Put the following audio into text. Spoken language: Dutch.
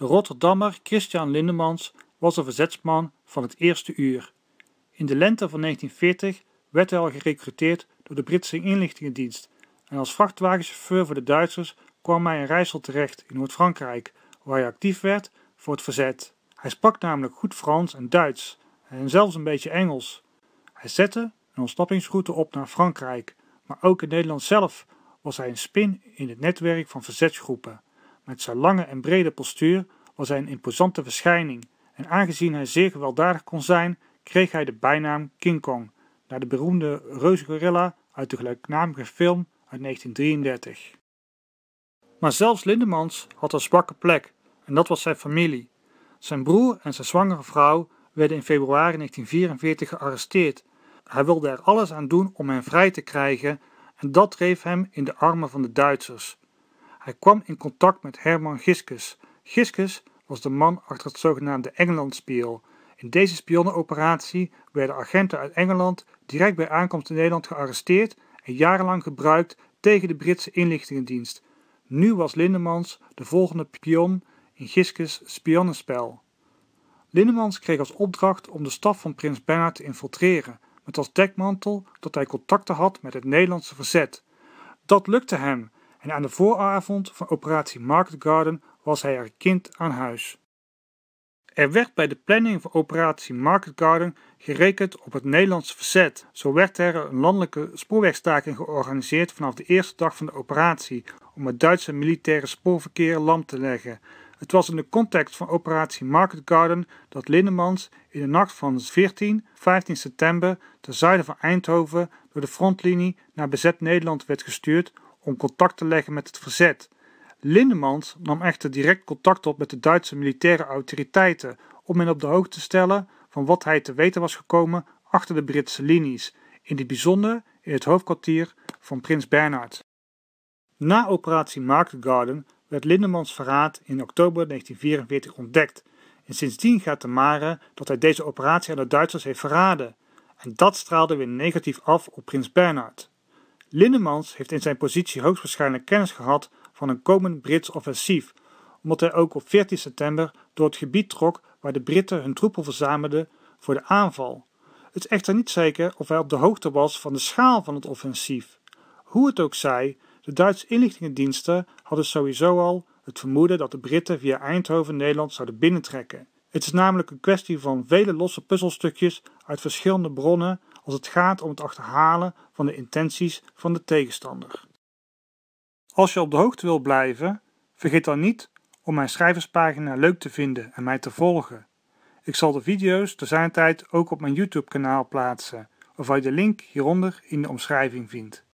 De Rotterdammer Christian Lindemans was een verzetsman van het eerste uur. In de lente van 1940 werd hij al gerekruteerd door de Britse inlichtingendienst en als vrachtwagenchauffeur voor de Duitsers kwam hij in Rijssel terecht in Noord-Frankrijk, waar hij actief werd voor het verzet. Hij sprak namelijk goed Frans en Duits en zelfs een beetje Engels. Hij zette een ontsnappingsroute op naar Frankrijk, maar ook in Nederland zelf was hij een spin in het netwerk van verzetsgroepen. Met zijn lange en brede postuur was hij een imposante verschijning en aangezien hij zeer gewelddadig kon zijn, kreeg hij de bijnaam King Kong, naar de beroemde reusgorilla uit de gelijknamige film uit 1933. Maar zelfs Lindemans had een zwakke plek en dat was zijn familie. Zijn broer en zijn zwangere vrouw werden in februari 1944 gearresteerd. Hij wilde er alles aan doen om hen vrij te krijgen en dat dreef hem in de armen van de Duitsers. Hij kwam in contact met Herman Giskus. Giscus was de man achter het zogenaamde Engelandspiel. In deze spionnenoperatie werden agenten uit Engeland direct bij aankomst in Nederland gearresteerd en jarenlang gebruikt tegen de Britse inlichtingendienst. Nu was Lindemans de volgende pion in Giscus' spionnenspel. Lindemans kreeg als opdracht om de staf van prins Bernhard te infiltreren, met als dekmantel dat hij contacten had met het Nederlandse verzet. Dat lukte hem en aan de vooravond van operatie Market Garden was hij er kind aan huis. Er werd bij de planning van operatie Market Garden gerekend op het Nederlandse verzet. Zo werd er een landelijke spoorwegstaking georganiseerd vanaf de eerste dag van de operatie om het Duitse militaire spoorverkeer lam te leggen. Het was in de context van operatie Market Garden dat Lindemans in de nacht van 14, 15 september ten zuiden van Eindhoven door de frontlinie naar bezet Nederland werd gestuurd om contact te leggen met het verzet. Lindemans nam echter direct contact op met de Duitse militaire autoriteiten om hen op de hoogte te stellen van wat hij te weten was gekomen achter de Britse linies, in het bijzonder in het hoofdkwartier van Prins Bernhard. Na operatie Market Garden werd Lindemans verraad in oktober 1944 ontdekt en sindsdien gaat de mare dat hij deze operatie aan de Duitsers heeft verraden. En dat straalde weer negatief af op prins Bernhard. Lindemans heeft in zijn positie hoogstwaarschijnlijk kennis gehad van een komend Brits offensief, omdat hij ook op 14 september door het gebied trok waar de Britten hun troepen verzamelden voor de aanval. Het is echter niet zeker of hij op de hoogte was van de schaal van het offensief. Hoe het ook zij, de Duitse inlichtingendiensten hadden sowieso al het vermoeden dat de Britten via Eindhoven Nederland zouden binnentrekken. Het is namelijk een kwestie van vele losse puzzelstukjes uit verschillende bronnen als het gaat om het achterhalen van de intenties van de tegenstander. Als je op de hoogte wilt blijven, vergeet dan niet om mijn schrijverspagina leuk te vinden en mij te volgen. Ik zal de video's te zijn tijd ook op mijn YouTube-kanaal plaatsen, waarvan je de link hieronder in de omschrijving vindt.